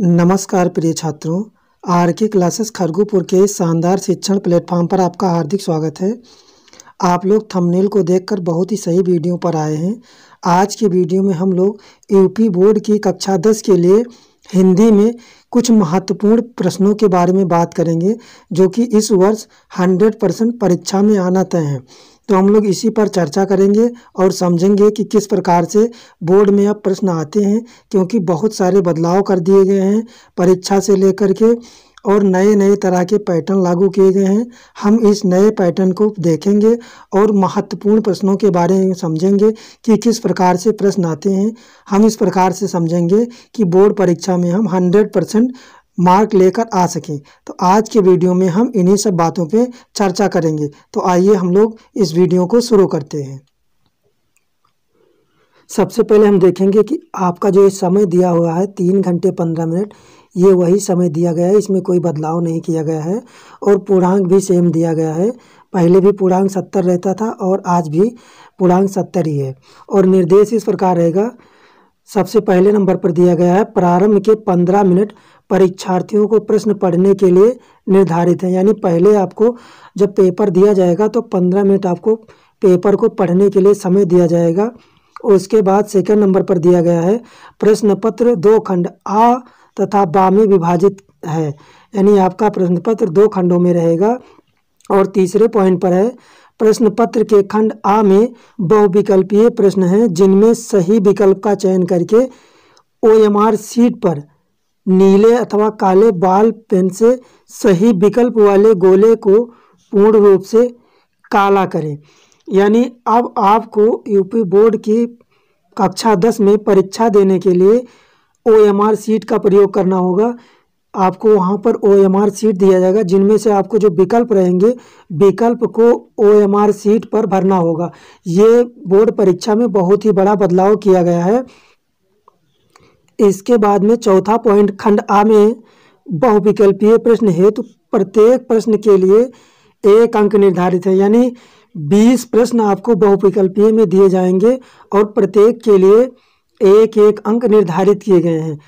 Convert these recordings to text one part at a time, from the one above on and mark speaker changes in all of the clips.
Speaker 1: नमस्कार प्रिय छात्रों आर के क्लासेस खरगोपुर के शानदार शिक्षण प्लेटफॉर्म पर आपका हार्दिक स्वागत है आप लोग थंबनेल को देखकर बहुत ही सही वीडियो पर आए हैं आज के वीडियो में हम लोग यूपी बोर्ड की कक्षा दस के लिए हिंदी में कुछ महत्वपूर्ण प्रश्नों के बारे में बात करेंगे जो कि इस वर्ष 100 परसेंट परीक्षा में आना तय है तो हम लोग इसी पर चर्चा करेंगे और समझेंगे कि किस प्रकार से बोर्ड में अब प्रश्न आते हैं क्योंकि बहुत सारे बदलाव कर दिए गए हैं परीक्षा से लेकर के और नए नए तरह के पैटर्न लागू किए गए हैं हम इस नए पैटर्न को देखेंगे और महत्वपूर्ण प्रश्नों के बारे में समझेंगे कि किस प्रकार से प्रश्न आते हैं हम इस प्रकार से समझेंगे कि बोर्ड परीक्षा में हम 100 परसेंट मार्क लेकर आ सकें तो आज के वीडियो में हम इन्हीं सब बातों पे चर्चा करेंगे तो आइए हम लोग इस वीडियो को शुरू करते हैं सबसे पहले हम देखेंगे कि आपका जो समय दिया हुआ है तीन घंटे पंद्रह मिनट ये वही समय दिया गया है इसमें कोई बदलाव नहीं किया गया है और पूर्णांक भी सेम दिया गया है पहले भी पूर्णांक सत्तर रहता था और आज भी पूर्णांक सत्तर ही है और निर्देश इस प्रकार रहेगा सबसे पहले नंबर पर दिया गया है प्रारंभ के पंद्रह मिनट परीक्षार्थियों को प्रश्न पढ़ने के लिए निर्धारित है यानी पहले आपको जब पेपर दिया जाएगा तो पंद्रह मिनट आपको पेपर को पढ़ने के लिए समय दिया जाएगा उसके बाद सेकंड नंबर पर दिया गया है प्रश्न पत्र दो खंड आ तथा बा में विभाजित है यानी आपका प्रश्न पत्र दो खंडों में रहेगा और तीसरे पॉइंट पर है प्रश्न पत्र के खंड आ में बहुविकल्पीय प्रश्न हैं जिनमें सही विकल्प का चयन करके ओ एम आर सीट पर नीले अथवा काले बाल पेन से सही विकल्प वाले गोले को पूर्ण रूप से काला करें यानी अब आपको यूपी बोर्ड की कक्षा दस में परीक्षा देने के लिए ओ एम आर सीट का प्रयोग करना होगा आपको वहाँ पर ओ एम आर सीट दिया जाएगा जिनमें से आपको जो विकल्प रहेंगे विकल्प को ओ एम आर सीट पर भरना होगा ये बोर्ड परीक्षा में बहुत ही बड़ा बदलाव किया गया है इसके बाद में चौथा पॉइंट खंड आ में बहुविकल्पीय प्रश्न है तो प्रत्येक प्रश्न के लिए एक अंक निर्धारित है यानी बीस प्रश्न आपको बहुविकल्पीय में दिए जाएंगे और प्रत्येक के लिए एक एक अंक निर्धारित किए गए हैं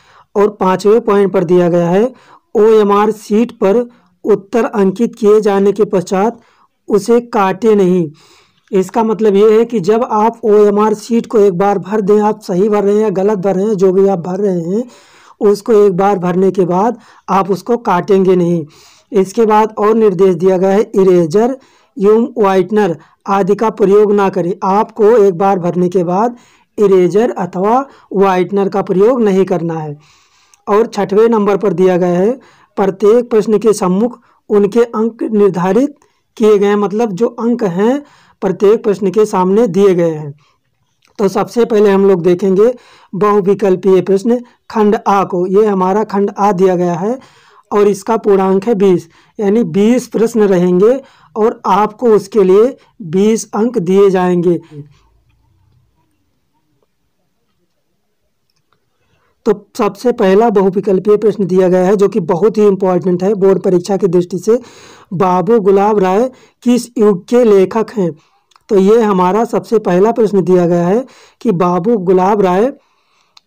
Speaker 1: और पाँचवें पॉइंट पर दिया गया है ओ एम आर सीट पर उत्तर अंकित किए जाने के पश्चात उसे काटे नहीं इसका मतलब ये है कि जब आप ओ शीट को एक बार भर दें आप सही भर रहे हैं गलत भर रहे हैं जो भी आप भर रहे हैं उसको एक बार भरने के बाद आप उसको काटेंगे नहीं इसके बाद और निर्देश दिया गया है इरेजर यूम वाइटनर आदि का प्रयोग ना करें आपको एक बार भरने के बाद इरेजर अथवा वाइटनर का प्रयोग नहीं करना है और छठवें नंबर पर दिया गया है प्रत्येक प्रश्न के सम्मुख उनके अंक निर्धारित किए गए मतलब जो अंक हैं प्रत्येक प्रश्न के सामने दिए गए हैं तो सबसे पहले हम लोग देखेंगे बहुविकल्पीय प्रश्न खंड आ को ये हमारा खंड आ दिया गया है और इसका पूर्णांक है बीस यानी बीस प्रश्न रहेंगे और आपको उसके लिए बीस अंक दिए जाएंगे तो सबसे पहला बहुविकल्पीय प्रश्न दिया गया है जो कि बहुत ही इंपॉर्टेंट है बोर्ड परीक्षा की दृष्टि से बाबू गुलाब राय किस युग के लेखक हैं तो ये हमारा सबसे पहला प्रश्न दिया गया है कि बाबू गुलाब राय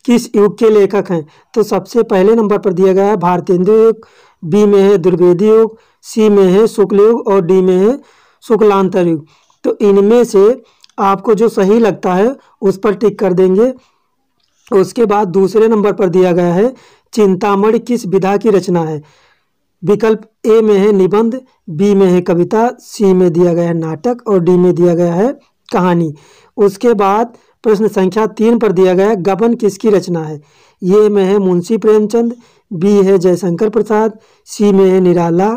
Speaker 1: किस युग के लेखक हैं तो सबसे पहले नंबर पर दिया गया है भारतेंदु युग बी में है द्विवेदी युग सी में है शुक्ल युग और डी में है शुक्लांतर युग तो इनमें से आपको जो सही लगता है उस पर टिक कर देंगे उसके बाद दूसरे नंबर पर दिया गया है चिंतामणि किस विधा की रचना है विकल्प ए में है निबंध बी में है कविता सी में दिया गया है नाटक और डी में दिया गया है कहानी उसके बाद प्रश्न संख्या तीन पर दिया गया है गबन किसकी रचना है ये में है मुंशी प्रेमचंद बी है जयशंकर प्रसाद सी में है निराला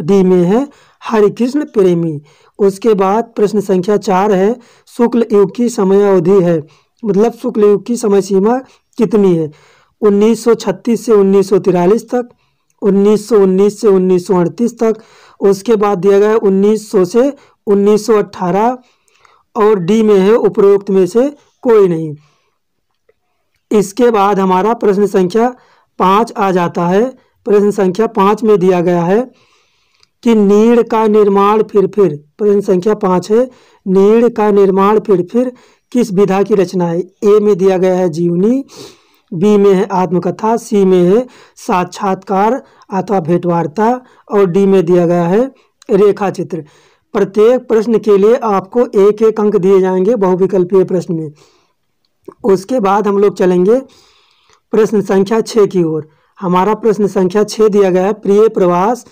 Speaker 1: डी में है हरिकृष्ण प्रेमी उसके बाद प्रश्न संख्या चार है शुक्ल युग की समयावधि है मतलब शुक्ल युग की समय सीमा कितनी है 1936 से 1943 तक 1919 से उन्नीस तक उसके बाद दिया गया है 1900 से 1918 और डी में है उपरोक्त में से कोई नहीं इसके बाद हमारा प्रश्न संख्या पाँच आ जाता है प्रश्न संख्या पाँच में दिया गया है कि नीड़ का निर्माण फिर फिर प्रश्न संख्या पाँच है नीड़ का निर्माण फिर फिर किस विधा की रचना है ए में दिया गया है जीवनी बी में है आत्मकथा सी में है साक्षात्कार अथवा भेंटवार्ता और डी में दिया गया है रेखा चित्र प्रत्येक प्रश्न के लिए आपको एक एक अंक दिए जाएंगे बहुविकल्पीय प्रश्न में उसके बाद हम लोग चलेंगे प्रश्न संख्या छः की ओर हमारा प्रश्न संख्या छः दिया गया है प्रिय प्रवास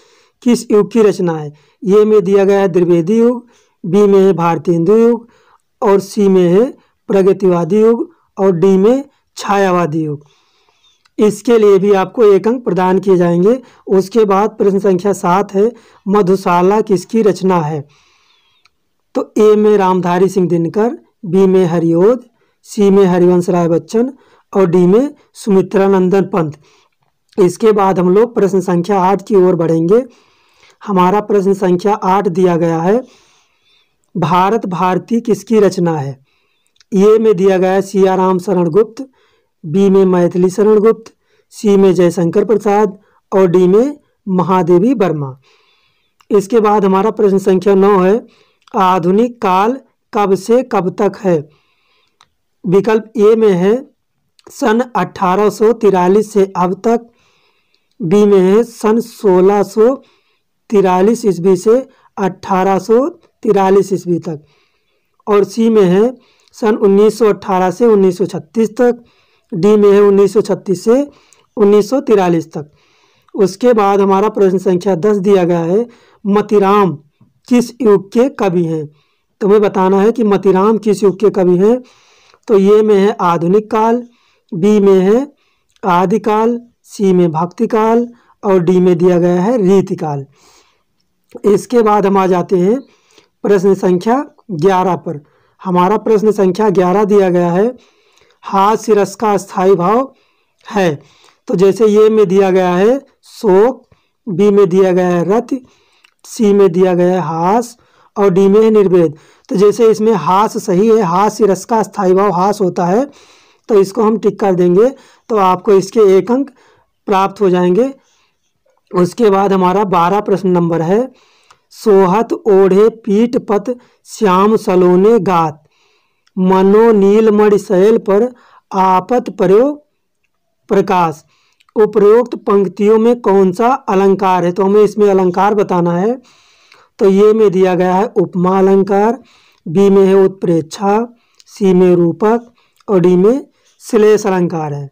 Speaker 1: किस युग की रचना है ये में दिया गया है द्विवेदी युग बी में है भारतीय हिंदू युग और सी में है प्रगतिवादी युग और डी में छायावादी युग इसके लिए भी आपको एक अंक प्रदान किए जाएंगे उसके बाद प्रश्न संख्या सात है मधुशाला किसकी रचना है तो ए में रामधारी सिंह दिनकर बी में हरिओद सी में हरिवंश राय बच्चन और डी में सुमित्रा नंदन पंत इसके बाद हम लोग प्रश्न संख्या आठ की ओर बढ़ेंगे हमारा प्रश्न संख्या आठ दिया गया है भारत भारती किसकी रचना है ए में दिया गया है सियाराम शरण गुप्त बी में मैथिली शरण गुप्त सी में जयशंकर प्रसाद और डी में महादेवी वर्मा इसके बाद हमारा प्रश्न संख्या नौ है आधुनिक काल कब से कब तक है विकल्प ए में है सन अठारह से अब तक बी में है सन सोलह तिरालीस ईस्वी से अठारह तिरालीस ईस्वी तक और सी में है सन 1918 से 1936 तक डी में है 1936 से 1943 तक उसके बाद हमारा प्रश्न संख्या दस दिया गया है मतिराम किस युग के कवि हैं तुम्हें तो बताना है कि मतिराम किस युग के कवि हैं तो ये में है आधुनिक काल बी में है आदिकाल सी में भक्तिकाल और डी में दिया गया है रीतिकाल इसके बाद हम आ जाते हैं प्रश्न संख्या ग्यारह पर हमारा प्रश्न संख्या ग्यारह दिया गया है हाथ सिरस का स्थायी भाव है तो जैसे ये में दिया गया है शोक बी में दिया गया है रथ सी में दिया गया है हास और डी में है निर्वेद तो जैसे इसमें हास सही है हास रस का स्थायी भाव हास होता है तो इसको हम टिक कर देंगे तो आपको इसके एक अंक प्राप्त हो जाएंगे उसके बाद हमारा बारह प्रश्न नंबर है सोहत ओढ़े पीट पत श्याम सलोने गात मनो नीलमणि शैल पर आपत प्रयो प्रकाश उपरोक्त पंक्तियों में कौन सा अलंकार है तो हमें इसमें अलंकार बताना है तो ये में दिया गया है उपमा अलंकार बी में है उत्प्रेक्षा सी में रूपक और डी में श्लेष अलंकार है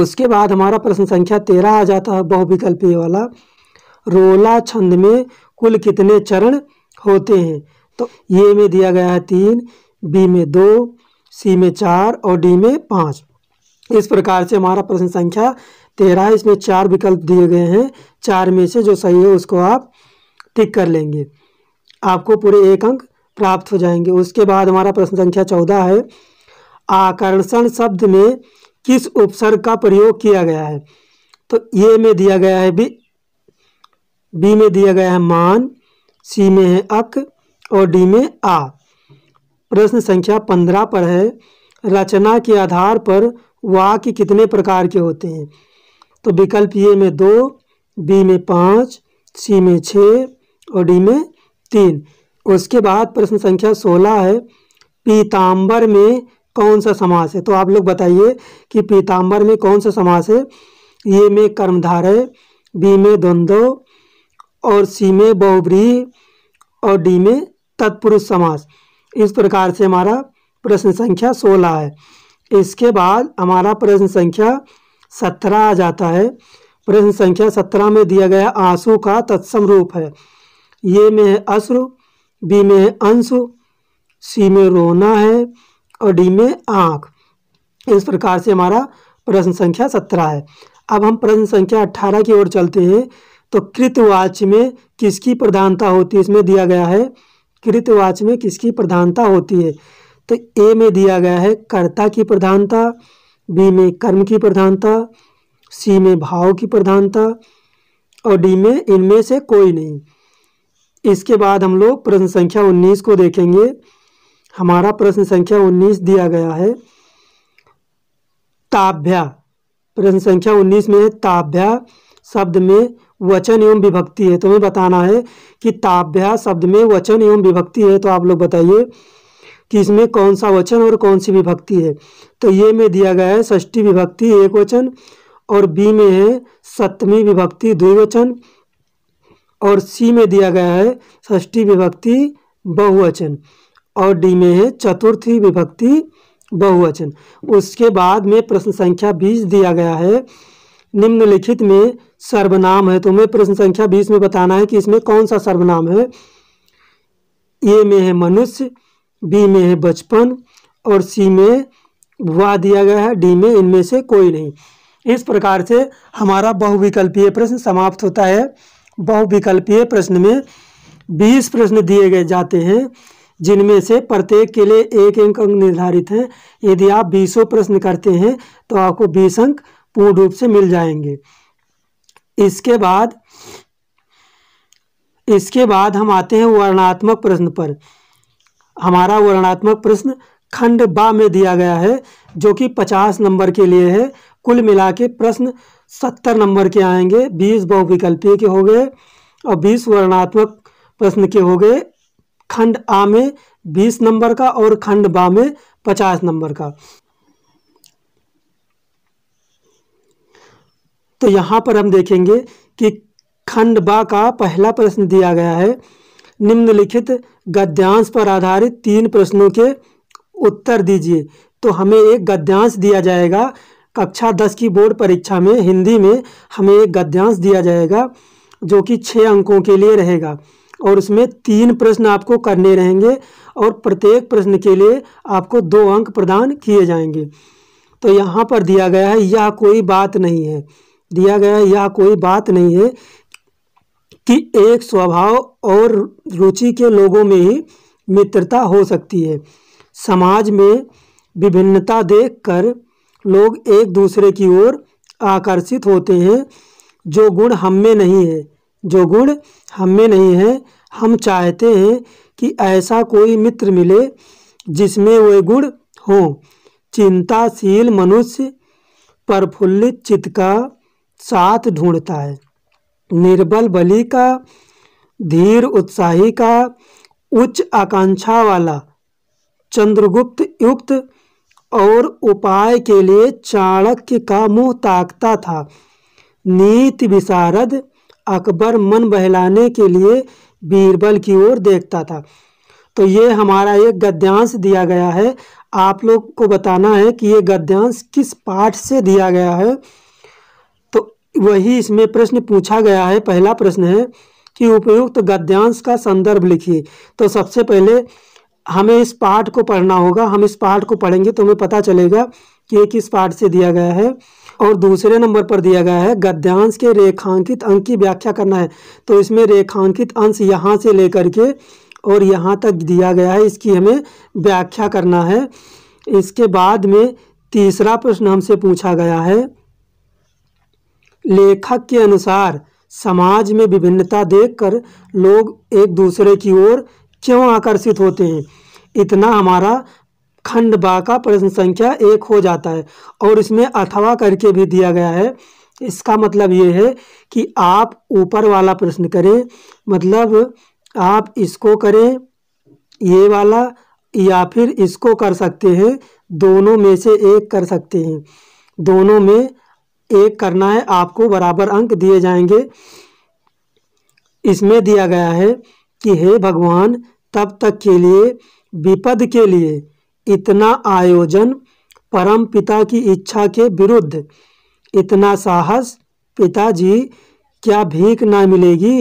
Speaker 1: उसके बाद हमारा प्रश्न संख्या तेरह आ जाता है बहुविकल्पीय वाला रोला छंद में कुल कितने चरण होते हैं तो ये में दिया गया है तीन बी में दो सी में चार और डी में पाँच इस प्रकार से हमारा प्रश्न संख्या तेरह इसमें चार विकल्प दिए गए हैं चार में से जो सही है उसको आप टिक कर लेंगे आपको पूरे एक अंक प्राप्त हो जाएंगे उसके बाद हमारा प्रश्न संख्या चौदह है आकर्षण शब्द में किस उपसर्ग का प्रयोग किया गया है तो ये में दिया गया है भी बी में दिया गया है मान सी में है अक और डी में आ प्रश्न संख्या पंद्रह पर है रचना के आधार पर वाक्य कितने प्रकार के होते हैं तो विकल्प ए में दो बी में पाँच सी में छः और डी में तीन उसके बाद प्रश्न संख्या सोलह है पीताम्बर में कौन सा समास है तो आप लोग बताइए कि पीताम्बर में कौन सा समास है ये में कर्मधारय बी में द्वंद्व और सी में बहुब्री और डी में तत्पुरुष समास इस प्रकार से हमारा प्रश्न संख्या सोलह है इसके बाद हमारा प्रश्न संख्या सत्रह आ जाता है प्रश्न संख्या सत्रह में दिया गया आंसू का तत्सम रूप है ये में है अश्रु बी में है अंशु सी में रोना है और डी में आँख इस प्रकार से हमारा प्रश्न संख्या सत्रह है अब हम प्रश्न संख्या अट्ठारह की ओर चलते हैं तो कृतवाच में किसकी प्रधानता होती है इसमें दिया गया है कृतवाच में किसकी प्रधानता होती है तो ए में दिया गया है कर्ता की प्रधानता बी में कर्म की प्रधानता सी में भाव की प्रधानता और डी में इनमें से कोई नहीं इसके बाद हम लोग प्रश्न संख्या 19 को देखेंगे हमारा प्रश्न संख्या 19 दिया गया है ताभ्या प्रश्न संख्या 19 में है ताभ्या शब्द में वचन एवं विभक्ति है तुम्हें बताना है कि ताभ्या शब्द में वचन एवं विभक्ति है तो आप लोग बताइए कि इसमें कौन सा वचन और कौन सी विभक्ति है तो ये में दिया गया है षष्ठी विभक्ति एक वचन और बी में है सप्तमी विभक्ति द्विवचन और सी में दिया गया है षष्ठी विभक्ति बहुवचन और डी में है चतुर्थी विभक्ति बहुवचन उसके बाद में प्रश्न संख्या बीस दिया गया है निम्नलिखित में सर्वनाम है तो हमें प्रश्न संख्या बीस में बताना है कि इसमें कौन सा सर्वनाम है ए में है मनुष्य बी में है बचपन और सी में वा दिया गया है डी में इनमें से कोई नहीं इस प्रकार से हमारा बहुविकल्पीय प्रश्न समाप्त होता है बहुविकल्पीय प्रश्न में बीस प्रश्न दिए गए जाते हैं जिनमें से प्रत्येक के लिए एक एक अंक निर्धारित है यदि आप बीसों प्रश्न करते हैं तो आपको बीस अंक पूर्ण रूप से मिल जाएंगे इसके बाद इसके बाद हम आते हैं वर्णात्मक प्रश्न पर हमारा वर्णात्मक प्रश्न खंड बा में दिया गया है जो कि पचास नंबर के लिए है कुल मिला के प्रश्न सत्तर नंबर के आएंगे बीस बहुविकल्पीय के हो गए और बीस वर्णात्मक प्रश्न के हो गए खंड आ में बीस नंबर का और खंड बा में पचास नंबर का तो यहाँ पर हम देखेंगे कि खंड बा का पहला प्रश्न दिया गया है निम्नलिखित गद्यांश पर आधारित तीन प्रश्नों के उत्तर दीजिए तो हमें एक गद्यांश दिया जाएगा कक्षा दस की बोर्ड परीक्षा में हिंदी में हमें एक गद्यांश दिया जाएगा जो कि छः अंकों के लिए रहेगा और उसमें तीन प्रश्न आपको करने रहेंगे और प्रत्येक प्रश्न के लिए आपको दो अंक प्रदान किए जाएंगे तो यहाँ पर दिया गया है यह कोई बात नहीं है दिया गया यह कोई बात नहीं है कि एक स्वभाव और रुचि के लोगों में ही मित्रता हो सकती है समाज में विभिन्नता देखकर लोग एक दूसरे की ओर आकर्षित होते हैं जो गुण हम में नहीं है जो गुण हम में नहीं है हम चाहते हैं कि ऐसा कोई मित्र मिले जिसमें वे गुण हों चिंताशील मनुष्य प्रफुल्लित चित्त का साथ ढूंढता है निर्बल बलि का धीर उत्साही का उच्च आकांक्षा वाला चंद्रगुप्त युक्त और उपाय के लिए चाणक्य का मुंह ताकता था नीति विशारद अकबर मन बहलाने के लिए बीरबल की ओर देखता था तो ये हमारा एक गद्यांश दिया गया है आप लोग को बताना है कि ये गद्यांश किस पाठ से दिया गया है वही इसमें प्रश्न पूछा गया है पहला प्रश्न है कि उपयुक्त गद्यांश का संदर्भ लिखिए तो सबसे पहले हमें इस पाठ को पढ़ना होगा हम इस पाठ को पढ़ेंगे तो हमें पता चलेगा कि ये किस पाठ से दिया गया है और दूसरे नंबर पर दिया गया है गद्यांश के रेखांकित अंक की व्याख्या करना है तो इसमें रेखांकित अंश यहाँ से लेकर के और यहाँ तक दिया गया है इसकी हमें व्याख्या करना है इसके बाद में तीसरा प्रश्न हमसे पूछा गया है लेखक के अनुसार समाज में विभिन्नता देखकर लोग एक दूसरे की ओर क्यों आकर्षित होते हैं इतना हमारा खंड बा का प्रश्न संख्या एक हो जाता है और इसमें अथवा करके भी दिया गया है इसका मतलब ये है कि आप ऊपर वाला प्रश्न करें मतलब आप इसको करें ये वाला या फिर इसको कर सकते हैं दोनों में से एक कर सकते हैं दोनों में एक करना है आपको बराबर अंक दिए जाएंगे इसमें दिया गया है कि हे भगवान तब तक के लिए विपद के लिए इतना आयोजन परम पिता की इच्छा के विरुद्ध इतना साहस पिताजी क्या भीख ना मिलेगी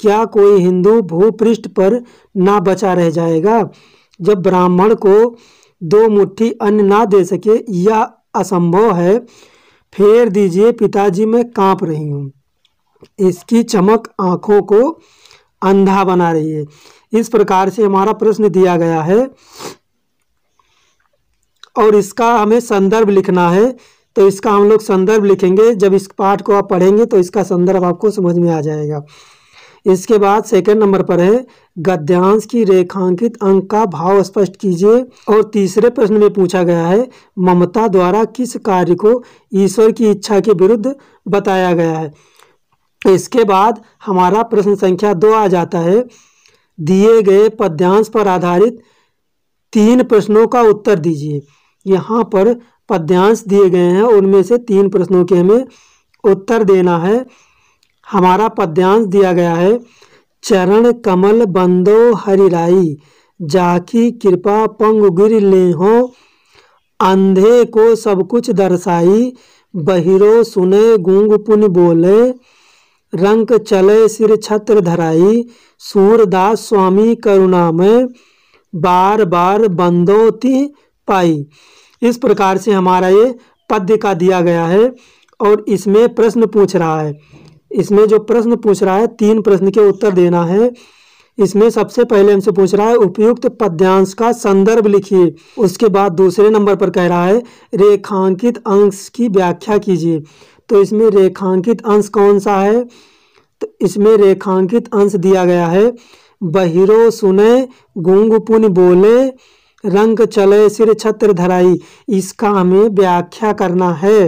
Speaker 1: क्या कोई हिंदू भूपृष्ठ पर ना बचा रह जाएगा जब ब्राह्मण को दो मुट्ठी अन्न ना दे सके यह असंभव है फेर दीजिए पिताजी मैं कांप रही हूँ इसकी चमक आँखों को अंधा बना रही है इस प्रकार से हमारा प्रश्न दिया गया है और इसका हमें संदर्भ लिखना है तो इसका हम लोग संदर्भ लिखेंगे जब इस पाठ को आप पढ़ेंगे तो इसका संदर्भ आपको समझ में आ जाएगा इसके बाद सेकंड नंबर पर है गद्यांश की रेखांकित अंक का भाव स्पष्ट कीजिए और तीसरे प्रश्न में पूछा गया है ममता द्वारा किस कार्य को ईश्वर की इच्छा के विरुद्ध बताया गया है इसके बाद हमारा प्रश्न संख्या दो आ जाता है दिए गए पद्यांश पर आधारित तीन प्रश्नों का उत्तर दीजिए यहाँ पर पद्यांश दिए गए हैं उनमें से तीन प्रश्नों के हमें उत्तर देना है हमारा पद्यांश दिया गया है चरण कमल बंदो हरिराई जाकी कृपा पंग गिर ले हो अंधे को सब कुछ दर्शाई बहिरो सुने गूंग पुन बोले रंग चले सिर छत्र धराई सूरदास स्वामी करुणा में बार बार बंदोती पाई इस प्रकार से हमारा ये पद्य का दिया गया है और इसमें प्रश्न पूछ रहा है इसमें जो प्रश्न पूछ रहा है तीन प्रश्न के उत्तर अच्छा। देना है इसमें सबसे पहले हमसे पूछ रहा है उपयुक्त पद्यांश का संदर्भ लिखिए उसके बाद दूसरे नंबर पर कह रहा है रेखांकित अंश की व्याख्या कीजिए तो इसमें रेखांकित अंश कौन सा है तो इसमें रेखांकित अंश दिया गया है बहिरो सुने गूंग पुन बोले रंग चले सिर छत्र धराई इसका हमें व्याख्या करना है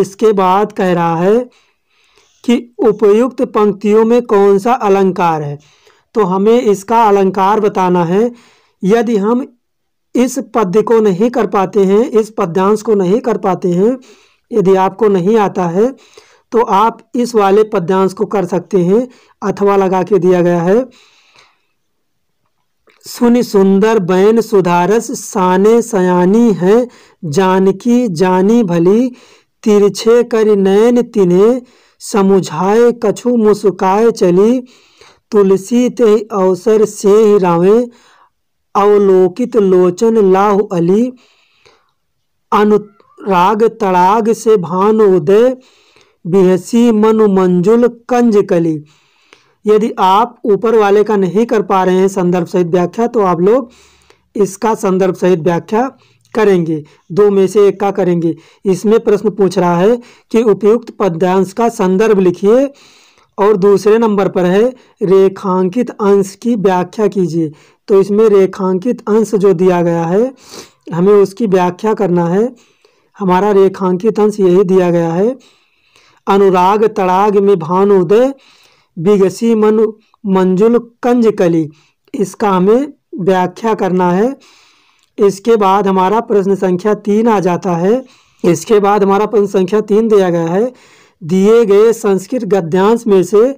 Speaker 1: इसके बाद कह रहा है कि उपयुक्त पंक्तियों में कौन सा अलंकार है तो हमें इसका अलंकार बताना है यदि हम इस पद्य को नहीं कर पाते हैं इस पद्यांश को नहीं कर पाते हैं यदि आपको नहीं आता है तो आप इस वाले पद्यांश को कर सकते हैं अथवा लगा के दिया गया है सुन सुंदर बैन सुधारस साने सयानी है जानकी जानी भली तिरछे कर नैन तिन्हें समुझाए कछु मुस्काए चली तुलसी ते अवसर से ही रावे अवलोकित लोचन लाह अली अनुराग तड़ाग से भान उदय बिहसी मनु मंजुल कंज कली यदि आप ऊपर वाले का नहीं कर पा रहे हैं संदर्भ सहित व्याख्या तो आप लोग इसका संदर्भ सहित व्याख्या करेंगे दो में से एक का करेंगे इसमें प्रश्न पूछ रहा है कि उपयुक्त पद्यांश का संदर्भ लिखिए और दूसरे नंबर पर है रेखांकित अंश की व्याख्या कीजिए तो इसमें रेखांकित अंश जो दिया गया है हमें उसकी व्याख्या करना है हमारा रेखांकित अंश यही दिया गया है अनुराग तड़ाग में भानुदय बिगसी मनु मंजुल कंज कली इसका हमें व्याख्या करना है इसके बाद हमारा प्रश्न संख्या तीन आ जाता है इसके बाद हमारा प्रश्न संख्या तीन दिया गया है दिए गए संस्कृत गद्यांश में से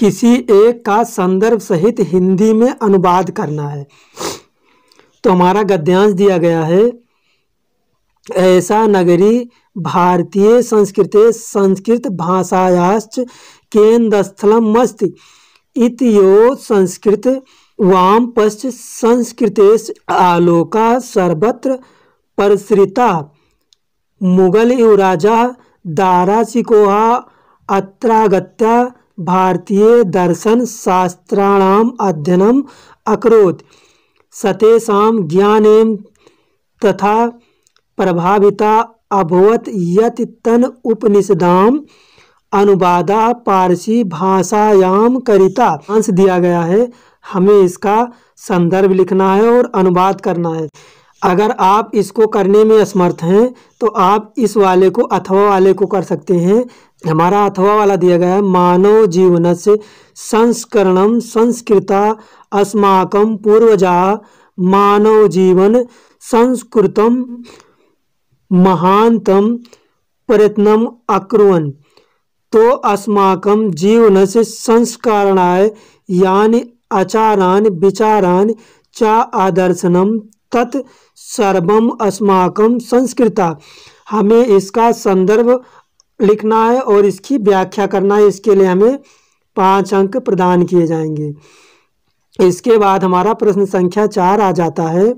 Speaker 1: किसी एक का संदर्भ सहित हिंदी में अनुवाद करना है तो हमारा गद्यांश दिया गया है ऐसा नगरी भारतीय संस्कृत संस्कृत केंद्र स्थलम मस्त इतो संस्कृत वामपश्च संस्कृतेश आलोका सर्वत्र परसृता मुगल युवराजा सिकोहा अत्रागत्या भारतीय दर्शन शास्त्राणाम अध्ययनम अकरोत् सतेषां ज्ञान तथा प्रभाविता अभवत यत तन उपनिषदाम अनुवादा पारसी भाषायाम करिता अंश दिया गया है हमें इसका संदर्भ लिखना है और अनुवाद करना है अगर आप इसको करने में असमर्थ हैं तो आप इस वाले को अथवा वाले को कर सकते हैं हमारा अथवा वाला दिया गया है मानव जीवन से संस्करणम संस्कृता अस्माकम पूर्वजा मानव जीवन संस्कृतम महानतम प्रयत्नम अक्रुवन तो अस्माकम जीवन से संस्करणाय यानी आचारान् विचारान् च आदर्शनं तत् सर्वम अस्माकम संस्कृता हमें इसका संदर्भ लिखना है और इसकी व्याख्या करना है इसके लिए हमें पांच अंक प्रदान किए जाएंगे इसके बाद हमारा प्रश्न संख्या चार आ जाता है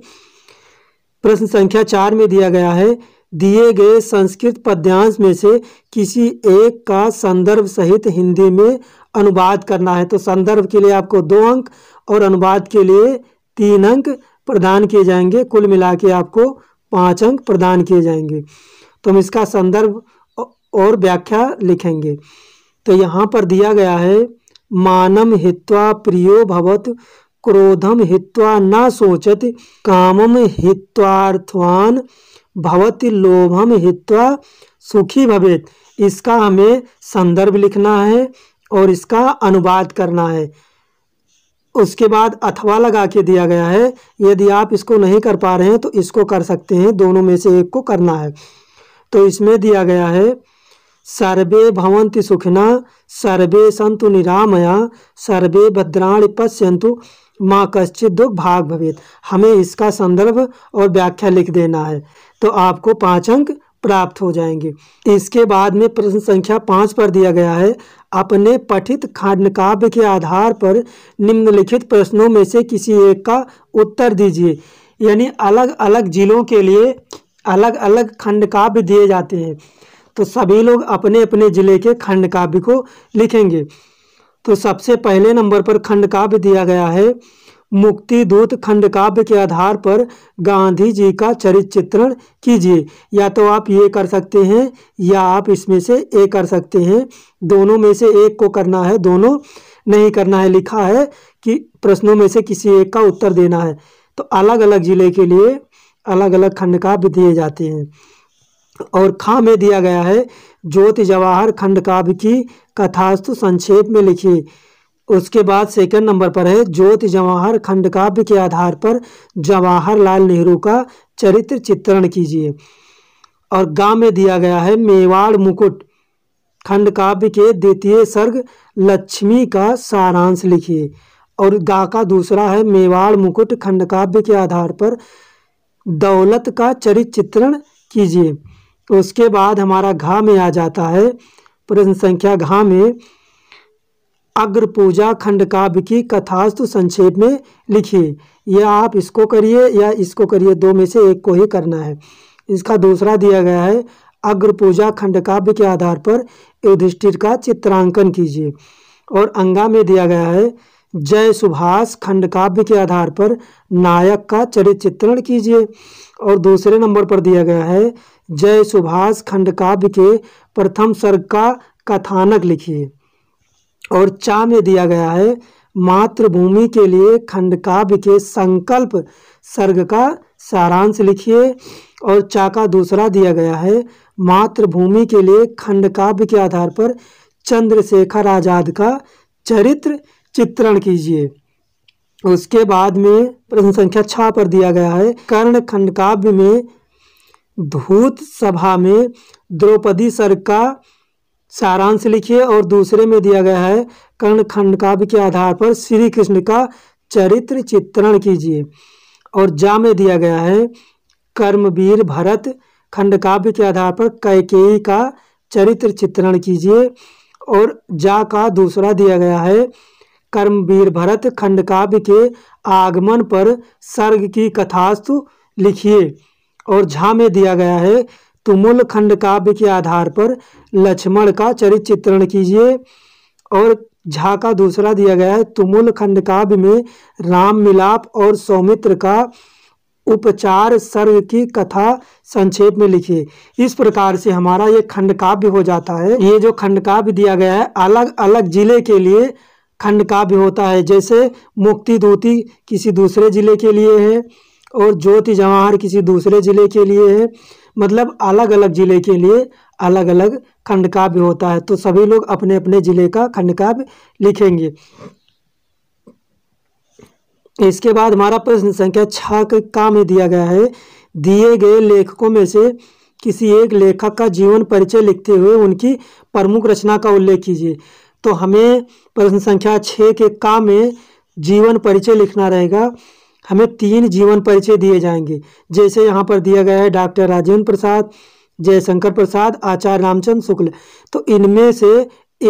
Speaker 1: प्रश्न संख्या चार में दिया गया है दिए गए संस्कृत पद्यांश में से किसी एक का संदर्भ सहित हिंदी में अनुवाद करना है तो संदर्भ के लिए आपको दो अंक और अनुवाद के लिए तीन अंक प्रदान किए जाएंगे कुल मिला के आपको पाँच अंक प्रदान किए जाएंगे तो हम इसका संदर्भ और व्याख्या लिखेंगे तो यहाँ पर दिया गया है मानम हित्वा प्रियो भवत क्रोधम हित्वा न सोचत कामम हित्वार्थवान भवत लोभम हित्वा सुखी भवेत इसका हमें संदर्भ लिखना है और इसका अनुवाद करना है उसके बाद अथवा लगा के दिया गया है यदि आप इसको नहीं कर पा रहे हैं तो इसको कर सकते हैं दोनों में से एक को करना है तो इसमें दिया गया है सर्वे भवंति सुखिना सर्वे संतु निरामया सर्वे भद्राणी पश्यंतु माँ कश्चित दुख भाग भवित हमें इसका संदर्भ और व्याख्या लिख देना है तो आपको पाँच अंक प्राप्त हो जाएंगे इसके बाद में प्रश्न संख्या पाँच पर दिया गया है अपने पठित खंड काव्य के आधार पर निम्नलिखित प्रश्नों में से किसी एक का उत्तर दीजिए यानी अलग अलग जिलों के लिए अलग अलग खंड काव्य दिए जाते हैं तो सभी लोग अपने अपने जिले के खंड काव्य को लिखेंगे तो सबसे पहले नंबर पर खंड काव्य दिया गया है मुक्ति दूत खंड काव्य के आधार पर गांधी जी का चरित्र चित्रण कीजिए या तो आप ये कर सकते हैं या आप इसमें से ए कर सकते हैं दोनों में से एक को करना है दोनों नहीं करना है लिखा है कि प्रश्नों में से किसी एक का उत्तर देना है तो अलग अलग जिले के लिए अलग अलग खंड काव्य दिए जाते हैं और खा में दिया गया है ज्योति जवाहर खंड काव्य की कथास्तु संक्षेप में लिखिए उसके बाद सेकंड नंबर पर है ज्योति जवाहर खंड काव्य के आधार पर जवाहरलाल नेहरू का चरित्र चित्रण कीजिए और गांव में दिया गया है मेवाड़ मुकुट खंड काव्य के द्वितीय सर्ग लक्ष्मी का सारांश लिखिए और गा का दूसरा है मेवाड़ मुकुट खंड काव्य के आधार पर दौलत का चरित्र चित्रण कीजिए उसके बाद हमारा घा में आ जाता है प्रश्न संख्या घा में पूजा खंड काव्य की कथास्तु संक्षेप में लिखिए या आप इसको करिए या इसको करिए दो में से एक को ही करना है इसका दूसरा दिया गया है पूजा खंड काव्य के आधार पर युधिष्ठिर का चित्रांकन कीजिए और अंगा में दिया गया है जय सुभाष खंड काव्य के आधार पर नायक का चरित्र चित्रण कीजिए और दूसरे नंबर पर दिया गया है जय सुभाष खंड काव्य के प्रथम सर्ग का कथानक लिखिए और चा में दिया गया है मातृभूमि के लिए खंड काव्य के संकल्प सर्ग का सारांश लिखिए और चा का दूसरा दिया गया है मातृभूमि के लिए खंड काव्य के आधार पर चंद्रशेखर आजाद का चरित्र चित्रण कीजिए उसके बाद में प्रश्न संख्या छ पर दिया गया है कर्ण खंडकाव्य में धूत सभा में द्रौपदी सर का सारांश लिखिए और दूसरे में दिया गया है कर्ण खंड काव्य के आधार पर श्री कृष्ण का चरित्र चित्रण कीजिए और जा में दिया गया है कर्मवीर भरत खंड काव्य के आधार पर कैकेयी का चरित्र चित्रण कीजिए और जा का दूसरा दिया गया है कर्मवीर भरत खंड काव्य के आगमन पर सर्ग की कथास्तु लिखिए और झा में दिया गया है तुमुल खंड काव्य के आधार पर लक्ष्मण का चरित चित्रण कीजिए और झा का दूसरा दिया गया है तुमुल खंड काव्य में राम मिलाप और सौमित्र का उपचार सर्ग की कथा संक्षेप में लिखिए इस प्रकार से हमारा ये खंड काव्य हो जाता है ये जो खंड काव्य दिया गया है अलग अलग जिले के लिए खंड काव्य होता है जैसे मुक्ति दूती किसी दूसरे जिले के लिए है और ज्योति जवाहर किसी दूसरे जिले के लिए है मतलब अलग अलग ज़िले के लिए अलग अलग खंडकाव्य होता है तो सभी लोग अपने अपने ज़िले का खंडकाव्य लिखेंगे इसके बाद हमारा प्रश्न संख्या छ का में दिया गया है दिए गए लेखकों में से किसी एक लेखक का जीवन परिचय लिखते हुए उनकी प्रमुख रचना का उल्लेख कीजिए तो हमें प्रश्न संख्या छः के का में जीवन परिचय लिखना रहेगा हमें तीन जीवन परिचय दिए जाएंगे जैसे यहाँ पर दिया गया है डॉक्टर राजेंद्र प्रसाद जयशंकर प्रसाद आचार्य रामचंद्र शुक्ल तो इनमें से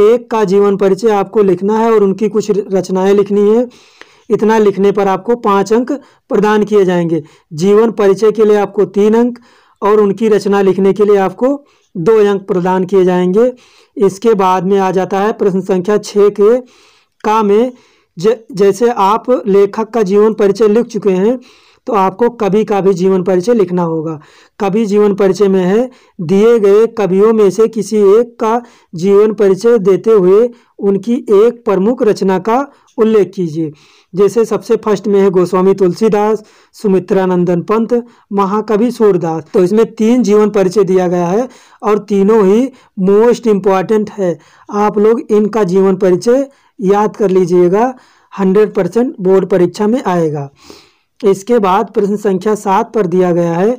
Speaker 1: एक का जीवन परिचय आपको लिखना है और उनकी कुछ रचनाएं लिखनी है इतना लिखने पर आपको पाँच अंक प्रदान किए जाएंगे जीवन परिचय के लिए आपको तीन अंक और उनकी रचना लिखने के लिए आपको दो अंक प्रदान किए जाएंगे इसके बाद में आ जाता है प्रश्न संख्या छः के का में जैसे आप लेखक का जीवन परिचय लिख चुके हैं तो आपको कभी का भी जीवन परिचय लिखना होगा कभी जीवन परिचय में है दिए गए कवियों में से किसी एक का जीवन परिचय देते हुए उनकी एक प्रमुख रचना का उल्लेख कीजिए जैसे सबसे फर्स्ट में है गोस्वामी तुलसीदास सुमित्रा नंदन पंत महाकवि सूरदास तो इसमें तीन जीवन परिचय दिया गया है और तीनों ही मोस्ट इम्पॉर्टेंट है आप लोग इनका जीवन परिचय याद कर लीजिएगा हंड्रेड परसेंट बोर्ड परीक्षा में आएगा इसके बाद प्रश्न संख्या सात पर दिया गया है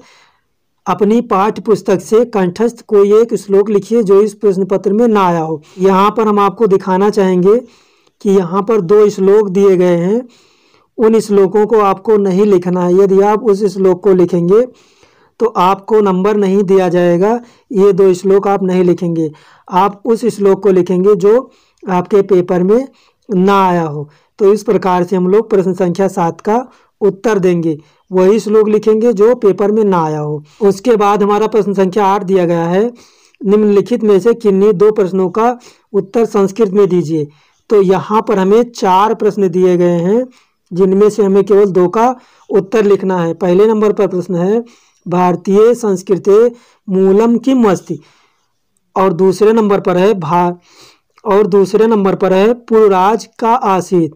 Speaker 1: अपनी पाठ्य पुस्तक से कंठस्थ कोई एक श्लोक लिखिए जो इस प्रश्न पत्र में ना आया हो यहाँ पर हम आपको दिखाना चाहेंगे कि यहाँ पर दो श्लोक दिए गए हैं उन श्लोकों को आपको नहीं लिखना है यदि आप उस श्लोक को लिखेंगे तो आपको नंबर नहीं दिया जाएगा ये दो श्लोक आप नहीं लिखेंगे आप उस श्लोक को लिखेंगे जो आपके पेपर में ना आया हो तो इस प्रकार से हम लोग प्रश्न संख्या सात का उत्तर देंगे वही श्लोक लिखेंगे जो पेपर में ना आया हो उसके बाद हमारा प्रश्न संख्या आठ दिया गया है निम्नलिखित में से किन्नी दो प्रश्नों का उत्तर संस्कृत में दीजिए तो यहाँ पर हमें चार प्रश्न दिए गए हैं जिनमें से हमें केवल दो का उत्तर लिखना है पहले नंबर पर प्रश्न है भारतीय संस्कृत मूलम की मस्ती और दूसरे नंबर पर है भा और दूसरे नंबर पर है पुरराज का आशीत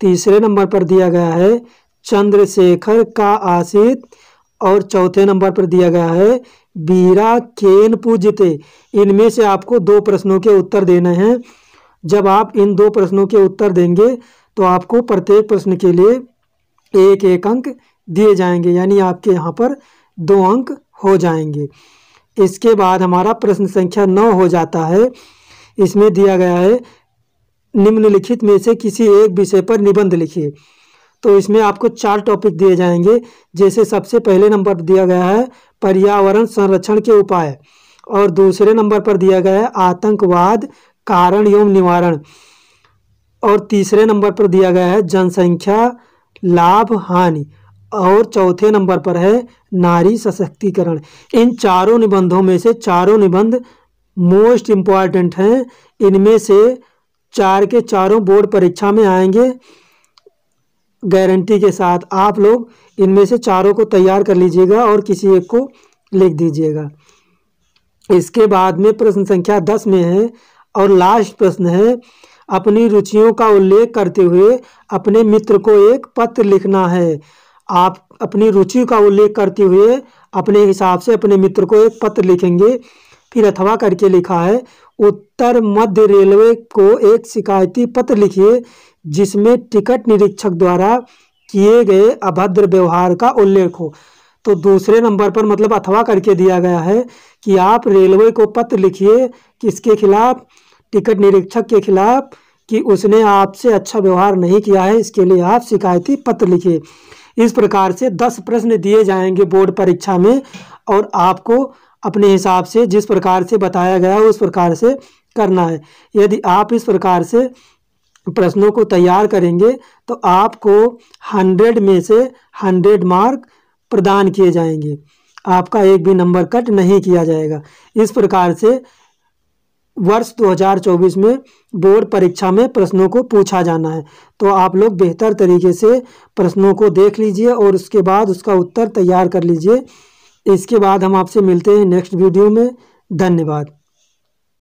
Speaker 1: तीसरे नंबर पर दिया गया है चंद्रशेखर का आशीत और चौथे नंबर पर दिया गया है बीरा केन पूजते इनमें से आपको दो प्रश्नों के उत्तर देने हैं जब आप इन दो प्रश्नों के उत्तर देंगे तो आपको प्रत्येक प्रश्न के लिए एक एक अंक दिए जाएंगे यानी आपके यहाँ पर दो अंक हो जाएंगे इसके बाद हमारा प्रश्न संख्या नौ हो जाता है इसमें दिया गया है निम्नलिखित में से किसी एक विषय पर निबंध लिखिए तो इसमें आपको चार टॉपिक दिए जाएंगे जैसे सबसे पहले नंबर पर दिया गया है पर्यावरण संरक्षण के उपाय और दूसरे नंबर पर दिया गया है आतंकवाद कारण एवं निवारण और तीसरे नंबर पर दिया गया है जनसंख्या लाभ हानि और चौथे नंबर पर है नारी सशक्तिकरण इन चारों निबंधों में से चारों निबंध मोस्ट इम्पॉर्टेंट हैं इनमें से चार के चारों बोर्ड परीक्षा में आएंगे गारंटी के साथ आप लोग इनमें से चारों को तैयार कर लीजिएगा और किसी एक को लिख दीजिएगा इसके बाद में प्रश्न संख्या दस में है और लास्ट प्रश्न है अपनी रुचियों का उल्लेख करते हुए अपने मित्र को एक पत्र लिखना है आप अपनी रुचि का उल्लेख करते हुए अपने हिसाब से अपने मित्र को एक पत्र लिखेंगे फिर अथवा करके लिखा है उत्तर मध्य रेलवे को एक शिकायती पत्र लिखिए जिसमें टिकट निरीक्षक द्वारा किए गए अभद्र व्यवहार का उल्लेख हो तो दूसरे नंबर पर मतलब अथवा करके दिया गया है कि आप रेलवे को पत्र लिखिए किसके खिलाफ़ टिकट निरीक्षक के खिलाफ कि उसने आपसे अच्छा व्यवहार नहीं किया है इसके लिए आप शिकायती पत्र लिखिए इस प्रकार से दस प्रश्न दिए जाएंगे बोर्ड परीक्षा में और आपको अपने हिसाब से जिस प्रकार से बताया गया उस प्रकार से करना है यदि आप इस प्रकार से प्रश्नों को तैयार करेंगे तो आपको हंड्रेड में से हंड्रेड मार्क प्रदान किए जाएंगे आपका एक भी नंबर कट नहीं किया जाएगा इस प्रकार से वर्ष 2024 में बोर्ड परीक्षा में प्रश्नों को पूछा जाना है तो आप लोग बेहतर तरीके से प्रश्नों को देख लीजिए और उसके बाद उसका उत्तर तैयार कर लीजिए इसके बाद हम आपसे मिलते हैं नेक्स्ट वीडियो में धन्यवाद